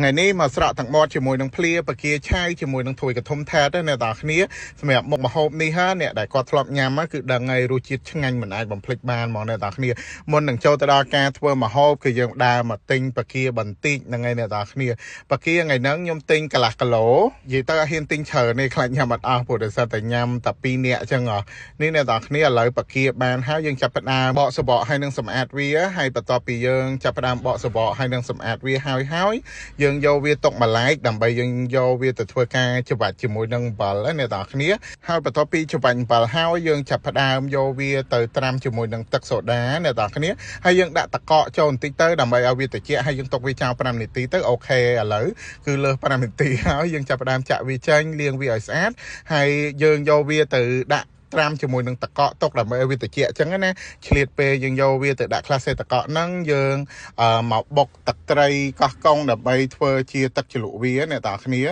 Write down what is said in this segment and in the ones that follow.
ថ្ងៃនេះមកស្រក់ទឹកមាត់ជាមួយនឹងភ្លាបកាឆាយជាមួយនឹងធួយកធំថាតអ្នកទាំងគ្នាសម្រាប់មុខម្ហូបនេះហើយអ្នកដែលគាត់ធ្លាប់ញ៉ាំមកគឺដឹងហើយរសជាតិឆ្ងាញ់មិនអាចបំភ្លេចបានហ្មងអ្នកទាំងគ្នាមុននឹងចូលទៅដល់ការធ្វើម្ហូបគឺយើងដើរមកទិញបកាបន្តិចហ្នឹងឯងអ្នកទាំងគ្នាបកាថ្ងៃហ្នឹងខ្ញុំទិញកន្លះគីឡូនិយាយទៅអត់ហ៊ានទិញច្រើនទេខ្លាចញ៉ាំអត់អស់ព្រោះដោយសារតែញ៉ាំតែ2នាក់អញ្ចឹងនេះអ្នកទាំងគ្នាឥឡូវបកាបានហើយយើងចាប់ផ្ដើមបកសបកហើយនឹងសម្អាតវាហើយបន្ទាប់ពីយើងចាប់ផ្ដើមបកសបកហើយនឹងសម្អាតវាហើយហើយយើងយើងយកវាຕົកម្លែកដើម្បីយើងយកវាទៅធ្វើការច្បាច់ជាមួយនឹងអំបិលណាអ្នកទាំងគ្នាហើយបន្ទាប់ពីច្បាច់អំបិលហើយយើងចាប់ផ្ដើមយកវាទៅត្រាំជាមួយនឹងទឹកសូដាអ្នកទាំងគ្នាហើយយើងដាក់តកកចូលបន្តិចទៅដើម្បីឲ្យវាត្រជាក់ហើយយើងຕົកវាចោល5នាទីទៅអូខេឥឡូវគឺលើស5នាទីហើយយើងចាប់ផ្ដើមចាក់វាចេញលាងវាឲ្យស្អាតហើយយើងយកវាទៅដាក់ត្រាំជាមួយនឹងតកក់ទុកដើម្បីឲ្យវាត្រជាក់អញ្ចឹងណាឆ្លៀតពេលយើងយកវាទៅដាក់ class តកក់ហ្នឹងយើងមកបុក ទឹកត្រីកោះកុងដើម្បី ធ្វើជាទឹកជ្រលក់វាអ្នកទាំងគ្នា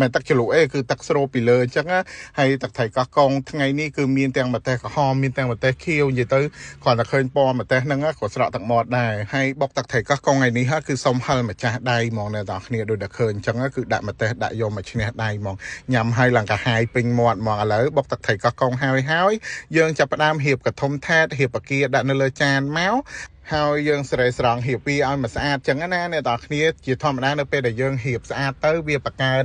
មែនទឹកជ្រលក់អីគឺទឹកស្រូបពីលើអញ្ចឹងណាហើយទឹកត្រីកោះកងថ្ងៃនេះគឺមានទាំងម្ទេសក្រហមមានទាំងម្ទេសខៀវនិយាយទៅគ្រាន់តែឃើញពណ៌ម្ទេសហ្នឹងក៏ស្រក់ទឹកមាត់ដែរហើយបុកទឹកត្រីកោះកងថ្ងៃនេះហ่าគឺសុំហិលម្ចាស់ដៃហ្មងអ្នកទាំងគ្នាដូចតែឃើញអញ្ចឹងគឺដាក់ម្ទេសដាក់យកមកឈ្នះដៃហ្មងញ៉ាំហើយឡើងកាហាយពេញមាត់ហ្មងឥឡូវបុកទឹកត្រីកោះកងហើយហើយយើងចាប់ផ្ដើមហៀបកធំថាតហៀបអាគារដាក់នៅលើចានមកហើយយើងសេរីស្រង់ហៀបវាឲ្យមកស្អាតចឹងណាអ្នកទាំងគ្នាជាធម្មតានៅពេលដែលយើងហៀបស្អាតទៅ វាបង្កើន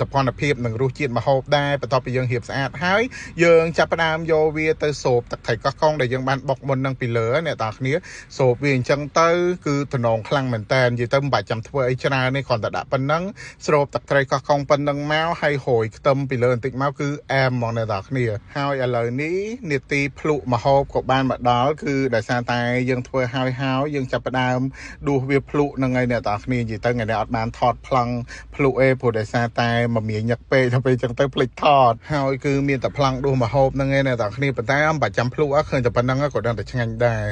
សោភ័ណភាពនិងរសជាតិម្ហូបដែរបន្ទាប់ពីយើងហៀបស្អាត ហើយយើងចាប់ផ្ដើមយកវាទៅសូបទឹកត្រីកោះកងដែលយើងបានបុកមុននឹងពីលើអ្នកទាំងគ្នាសូបវាអញ្ចឹងទៅគឺតំណងខ្លាំងមែនតើនិយាយទៅមិនបាច់ចាំធ្វើអីច្រើនទេគ្រាន់តែដាក់ប៉ុណ្ណឹងស្រូបទឹកត្រីកោះកងប៉ុណ្ណឹងមកហើយហួយខ្ទឹមពីលើបន្តិចមកគឺអែមហ្មងអ្នកទាំងគ្នាហើយឥឡូវនេះនេតិភ្លុកម្ហូបក៏បានមកដល់គឺដោយសារតែយើងធ្វើហើយហើយយើងចាប់ផ្ដើមដួសវាភ្លុកហ្នឹងឯងអ្នកទាំងគ្នានិយាយទៅថ្ងៃនេះអត់បាន ថតប្លង់ភ្លុកអេព្រោះដោយសារតែមកមាញឹកពេកទៅពេលចឹងទៅភ្លេចថតហើយគឺមានតែប្លង់ដួសម្ហូបហ្នឹងឯងអ្នកទាំងគ្នាប៉ុន្តែប្រចាំភ្លុកឃើញតែប៉ុណ្្នឹងក៏ដឹងតែឆ្ងាញ់ដែរ